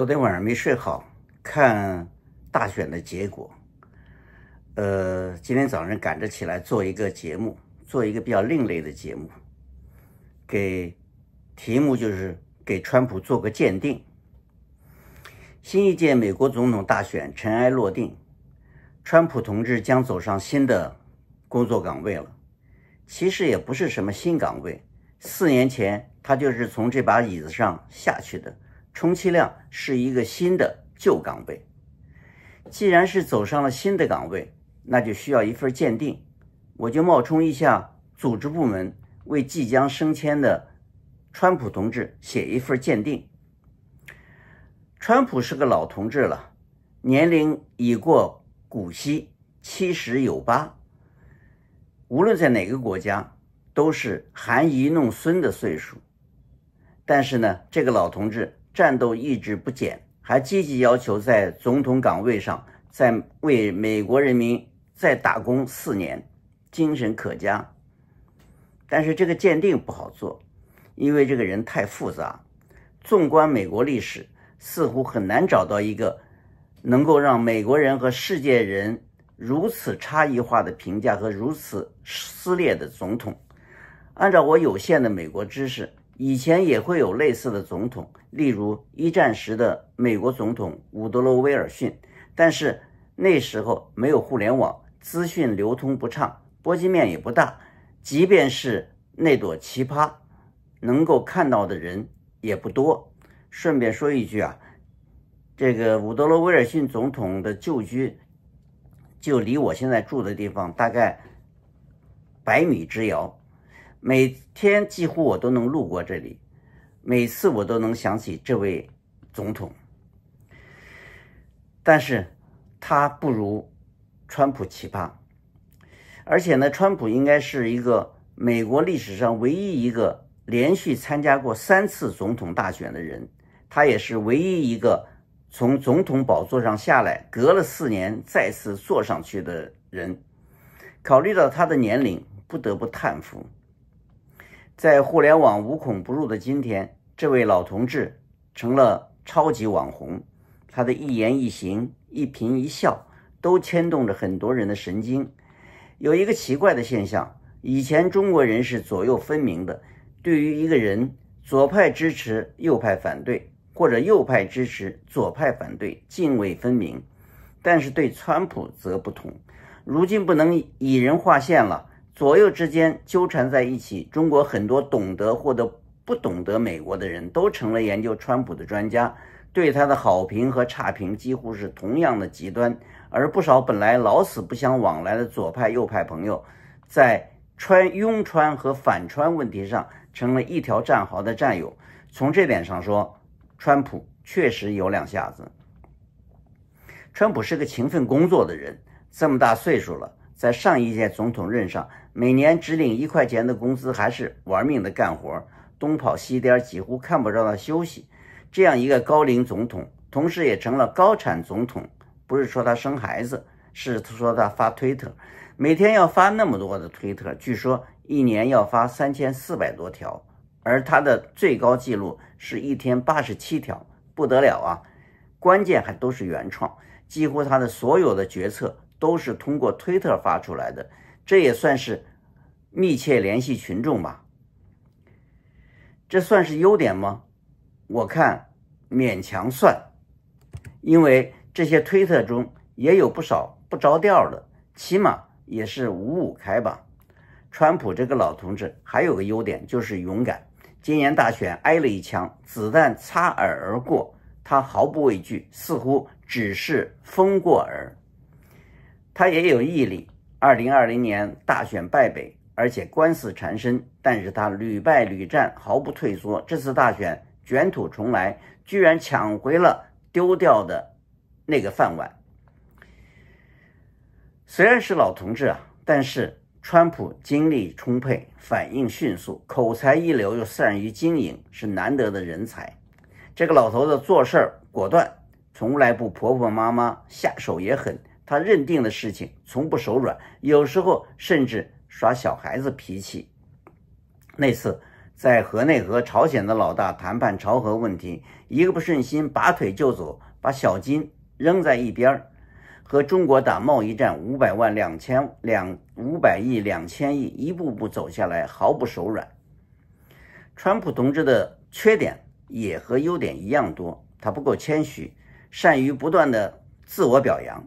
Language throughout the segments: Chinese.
昨天晚上没睡好，看大选的结果。呃，今天早上赶着起来做一个节目，做一个比较另类的节目。给题目就是给川普做个鉴定。新一届美国总统大选尘埃落定，川普同志将走上新的工作岗位了。其实也不是什么新岗位，四年前他就是从这把椅子上下去的。充其量是一个新的旧岗位。既然是走上了新的岗位，那就需要一份鉴定。我就冒充一下组织部门，为即将升迁的川普同志写一份鉴定。川普是个老同志了，年龄已过古稀，七十有八。无论在哪个国家，都是含饴弄孙的岁数。但是呢，这个老同志。战斗意志不减，还积极要求在总统岗位上再为美国人民再打工四年，精神可嘉。但是这个鉴定不好做，因为这个人太复杂。纵观美国历史，似乎很难找到一个能够让美国人和世界人如此差异化的评价和如此撕裂的总统。按照我有限的美国知识。以前也会有类似的总统，例如一战时的美国总统伍德罗·威尔逊，但是那时候没有互联网，资讯流通不畅，波及面也不大，即便是那朵奇葩，能够看到的人也不多。顺便说一句啊，这个伍德罗·威尔逊总统的旧居，就离我现在住的地方大概百米之遥。每天几乎我都能路过这里，每次我都能想起这位总统。但是，他不如川普奇葩。而且呢，川普应该是一个美国历史上唯一一个连续参加过三次总统大选的人，他也是唯一一个从总统宝座上下来，隔了四年再次坐上去的人。考虑到他的年龄，不得不叹服。在互联网无孔不入的今天，这位老同志成了超级网红。他的一言一行、一颦一笑，都牵动着很多人的神经。有一个奇怪的现象：以前中国人是左右分明的，对于一个人，左派支持，右派反对，或者右派支持，左派反对，泾渭分明；但是对川普则不同，如今不能以人划线了。左右之间纠缠在一起，中国很多懂得或者不懂得美国的人都成了研究川普的专家，对他的好评和差评几乎是同样的极端。而不少本来老死不相往来的左派右派朋友，在川拥川和反川问题上成了一条战壕的战友。从这点上说，川普确实有两下子。川普是个勤奋工作的人，这么大岁数了，在上一届总统任上。每年只领一块钱的工资，还是玩命的干活，东跑西颠，几乎看不着他休息。这样一个高龄总统，同时也成了高产总统。不是说他生孩子，是说他发推特，每天要发那么多的推特，据说一年要发三千四百多条，而他的最高记录是一天八十七条，不得了啊！关键还都是原创，几乎他的所有的决策都是通过推特发出来的。这也算是密切联系群众吧，这算是优点吗？我看勉强算，因为这些推特中也有不少不着调的，起码也是五五开吧。川普这个老同志还有个优点就是勇敢，今年大选挨了一枪，子弹擦耳而过，他毫不畏惧，似乎只是风过耳。他也有毅力。二零二零年大选败北，而且官司缠身，但是他屡败屡战，毫不退缩。这次大选卷土重来，居然抢回了丢掉的那个饭碗。虽然是老同志啊，但是川普精力充沛，反应迅速，口才一流，又善于经营，是难得的人才。这个老头子做事果断，从来不婆婆妈妈，下手也狠。他认定的事情从不手软，有时候甚至耍小孩子脾气。那次在河内和朝鲜的老大谈判朝核问题，一个不顺心，拔腿就走，把小金扔在一边儿。和中国打贸易战，五百万、两千、两五百亿、两千亿，一步步走下来，毫不手软。川普同志的缺点也和优点一样多，他不够谦虚，善于不断的自我表扬。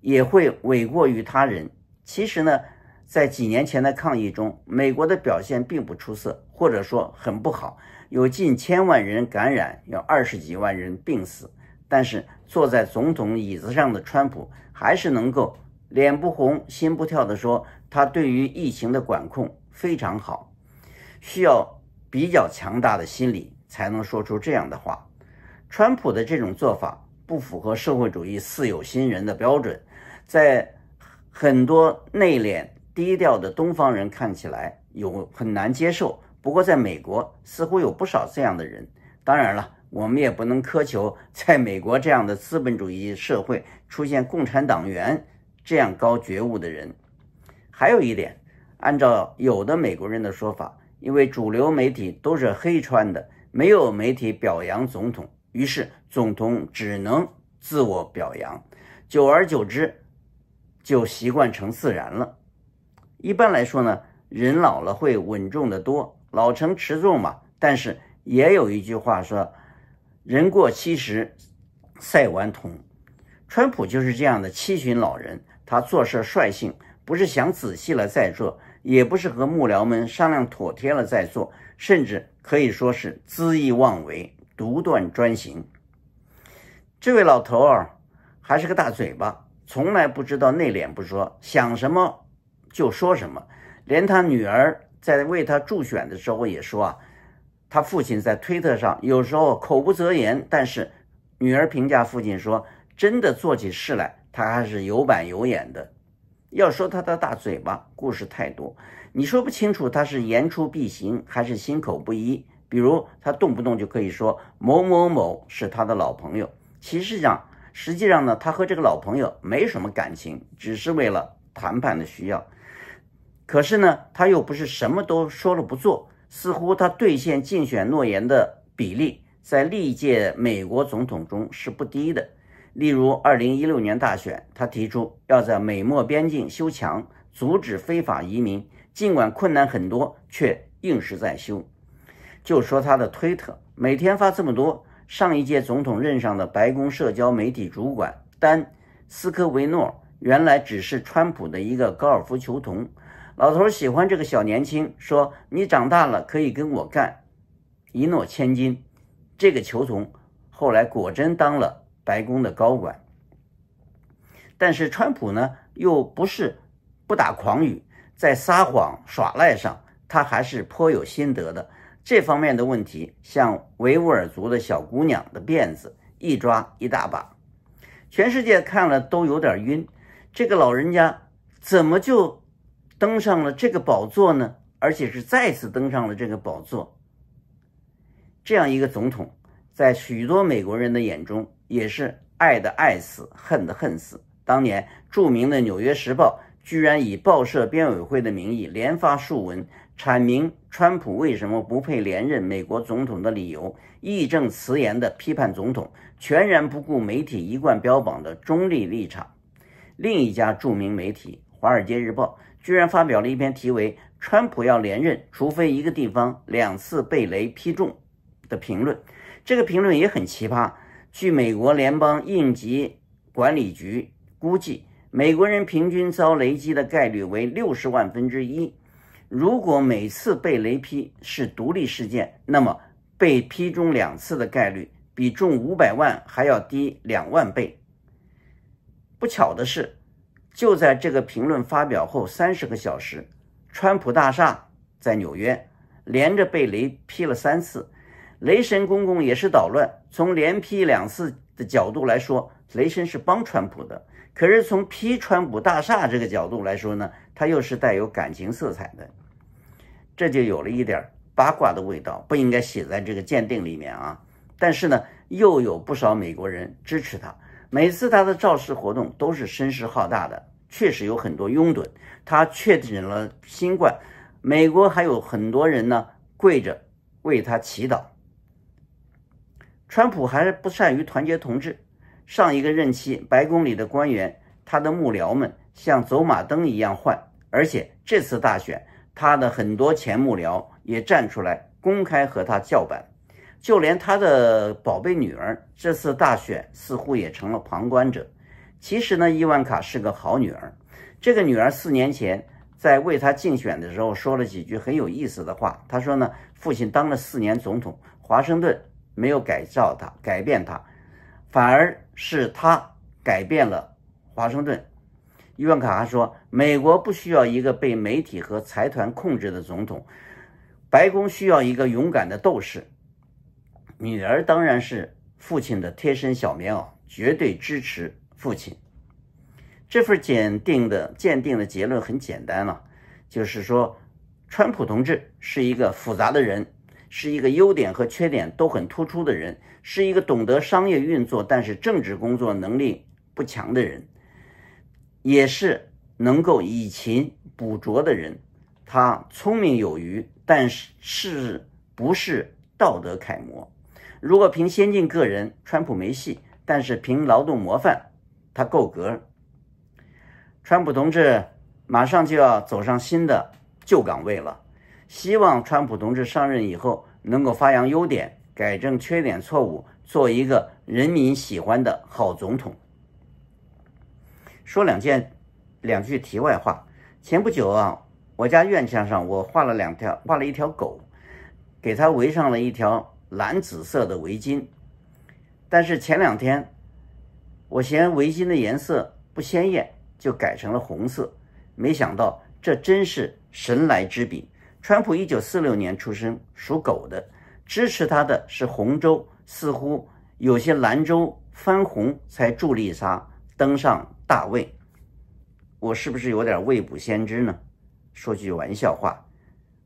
也会诿过于他人。其实呢，在几年前的抗疫中，美国的表现并不出色，或者说很不好。有近千万人感染，有二十几万人病死。但是坐在总统椅子上的川普还是能够脸不红心不跳地说，他对于疫情的管控非常好。需要比较强大的心理才能说出这样的话。川普的这种做法不符合社会主义四有新人的标准。在很多内敛低调的东方人看起来有很难接受，不过在美国似乎有不少这样的人。当然了，我们也不能苛求在美国这样的资本主义社会出现共产党员这样高觉悟的人。还有一点，按照有的美国人的说法，因为主流媒体都是黑穿的，没有媒体表扬总统，于是总统只能自我表扬，久而久之。就习惯成自然了。一般来说呢，人老了会稳重的多，老成持重嘛。但是也有一句话说，人过七十赛顽童。川普就是这样的七旬老人，他做事率性，不是想仔细了再做，也不是和幕僚们商量妥帖了再做，甚至可以说是恣意妄为、独断专行。这位老头儿还是个大嘴巴。从来不知道内敛不说，想什么就说什么。连他女儿在为他助选的时候也说啊，他父亲在推特上有时候口不择言。但是女儿评价父亲说，真的做起事来他还是有板有眼的。要说他的大嘴巴，故事太多，你说不清楚他是言出必行还是心口不一。比如他动不动就可以说某某某是他的老朋友，其实讲。实际上呢，他和这个老朋友没什么感情，只是为了谈判的需要。可是呢，他又不是什么都说了不做，似乎他兑现竞选诺言的比例在历届美国总统中是不低的。例如，二零一六年大选，他提出要在美墨边境修墙，阻止非法移民，尽管困难很多，却硬是在修。就说他的推特，每天发这么多。上一届总统任上的白宫社交媒体主管丹斯科维诺，原来只是川普的一个高尔夫球童。老头喜欢这个小年轻，说：“你长大了可以跟我干。”一诺千金。这个球童后来果真当了白宫的高管。但是川普呢，又不是不打诳语，在撒谎耍赖上，他还是颇有心得的。这方面的问题，像维吾尔族的小姑娘的辫子一抓一大把，全世界看了都有点晕。这个老人家怎么就登上了这个宝座呢？而且是再次登上了这个宝座。这样一个总统，在许多美国人的眼中也是爱的爱死，恨的恨死。当年著名的《纽约时报》居然以报社编委会的名义连发数文。阐明川普为什么不配连任美国总统的理由，义正辞严地批判总统，全然不顾媒体一贯标榜的中立立场。另一家著名媒体《华尔街日报》居然发表了一篇题为“川普要连任，除非一个地方两次被雷劈中”的评论，这个评论也很奇葩。据美国联邦应急管理局估计，美国人平均遭雷击的概率为六十万分之一。如果每次被雷劈是独立事件，那么被劈中两次的概率比中五百万还要低两万倍。不巧的是，就在这个评论发表后三十个小时，川普大厦在纽约连着被雷劈了三次，雷神公公也是捣乱。从连劈两次的角度来说，雷神是帮川普的；可是从劈川普大厦这个角度来说呢？他又是带有感情色彩的，这就有了一点八卦的味道，不应该写在这个鉴定里面啊。但是呢，又有不少美国人支持他。每次他的造势活动都是声势浩大的，确实有很多拥趸。他确诊了新冠，美国还有很多人呢跪着为他祈祷。川普还是不善于团结同志。上一个任期，白宫里的官员，他的幕僚们像走马灯一样换。而且这次大选，他的很多前幕僚也站出来公开和他叫板，就连他的宝贝女儿，这次大选似乎也成了旁观者。其实呢，伊万卡是个好女儿。这个女儿四年前在为他竞选的时候说了几句很有意思的话。她说呢，父亲当了四年总统，华盛顿没有改造他、改变他，反而是他改变了华盛顿。伊万卡还说：“美国不需要一个被媒体和财团控制的总统，白宫需要一个勇敢的斗士。”女儿当然是父亲的贴身小棉袄，绝对支持父亲。这份鉴定的鉴定的结论很简单了，就是说，川普同志是一个复杂的人，是一个优点和缺点都很突出的人，是一个懂得商业运作，但是政治工作能力不强的人。也是能够以勤补拙的人，他聪明有余，但是是不是道德楷模。如果凭先进个人，川普没戏；但是凭劳动模范，他够格。川普同志马上就要走上新的旧岗位了，希望川普同志上任以后能够发扬优点，改正缺点错误，做一个人民喜欢的好总统。说两件，两句题外话。前不久啊，我家院墙上我画了两条，画了一条狗，给它围上了一条蓝紫色的围巾。但是前两天，我嫌围巾的颜色不鲜艳，就改成了红色。没想到这真是神来之笔。川普一九四六年出生，属狗的，支持他的是红州，似乎有些兰州翻红才助力他。登上大位，我是不是有点未卜先知呢？说句玩笑话，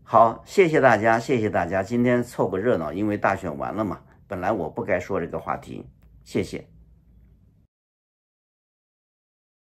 好，谢谢大家，谢谢大家，今天凑个热闹，因为大选完了嘛，本来我不该说这个话题，谢谢。